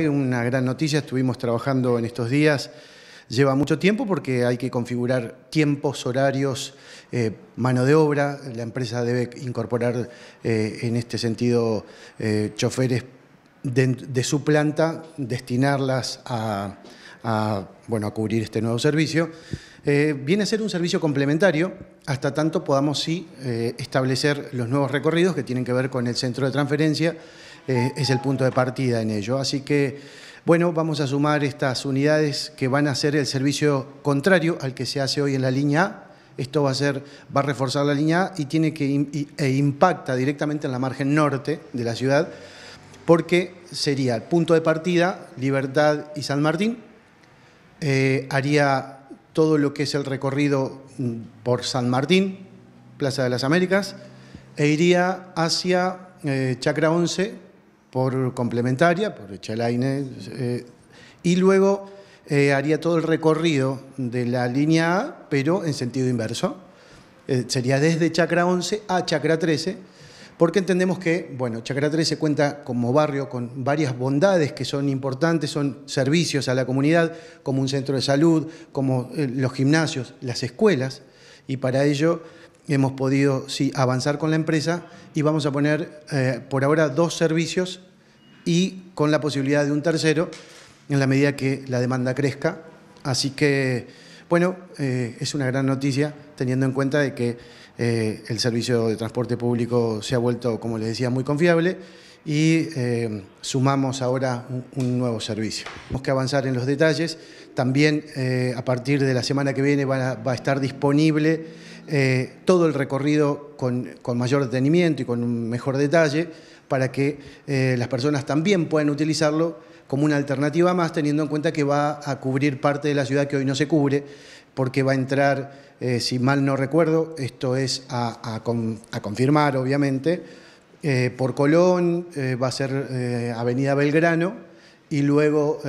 una gran noticia, estuvimos trabajando en estos días. Lleva mucho tiempo porque hay que configurar tiempos, horarios, eh, mano de obra. La empresa debe incorporar eh, en este sentido eh, choferes de, su planta, destinarlas a, cubrir este nuevo servicio. viene a ser un servicio complementario hasta tanto podamos sí establecer los nuevos recorridos que tienen que ver con el centro de transferencia eh, es el punto de partida en ello. Así que, bueno, vamos a sumar estas unidades que van a hacer el servicio contrario al que se hace hoy en la línea A. Esto va a, ser, va a reforzar la línea A y tiene que e impacta directamente en la margen norte de la ciudad, porque sería el punto de partida Libertad y San Martín. Eh, haría todo lo que es el recorrido mm, por San Martín, Plaza de las Américas, e iría hacia eh, Chacra 11 por complementaria, por Echalaine, eh, y luego eh, haría todo el recorrido de la línea A, pero en sentido inverso. Eh, sería desde Chacra 11 a Chacra 13, porque entendemos que, bueno, Chacra 13 cuenta como barrio con varias bondades que son importantes, son servicios a la comunidad, como un centro de salud, como los gimnasios, las escuelas, y para ello hemos podido avanzar con la empresa y vamos a poner eh, por ahora dos servicios y con la posibilidad de un tercero en la medida que la demanda crezca. Así que, bueno, eh, es una gran noticia teniendo en cuenta de que eh, el servicio de transporte público se ha vuelto, como les decía, muy confiable y sumamos ahora un, nuevo servicio. Tenemos que avanzar en los detalles. También a partir de la semana que viene va a estar disponible eh, todo el recorrido con, mayor detenimiento y con un mejor detalle para que eh, las personas también puedan utilizarlo como una alternativa más, teniendo en cuenta que va a cubrir parte de la ciudad que hoy no se cubre, porque va a entrar, eh, si mal no recuerdo, esto es a, confirmar, obviamente, por Colón, va a ser Avenida Belgrano, y luego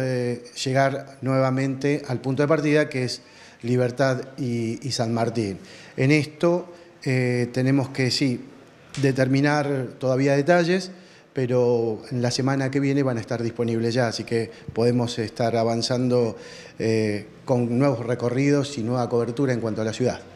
llegar nuevamente al punto de partida, que es Libertad y, San Martín. En esto eh, tenemos que, sí, determinar todavía detalles, pero en la semana que viene van a estar disponibles ya, así que podemos estar avanzando eh, con nuevos recorridos y nueva cobertura en cuanto a la ciudad.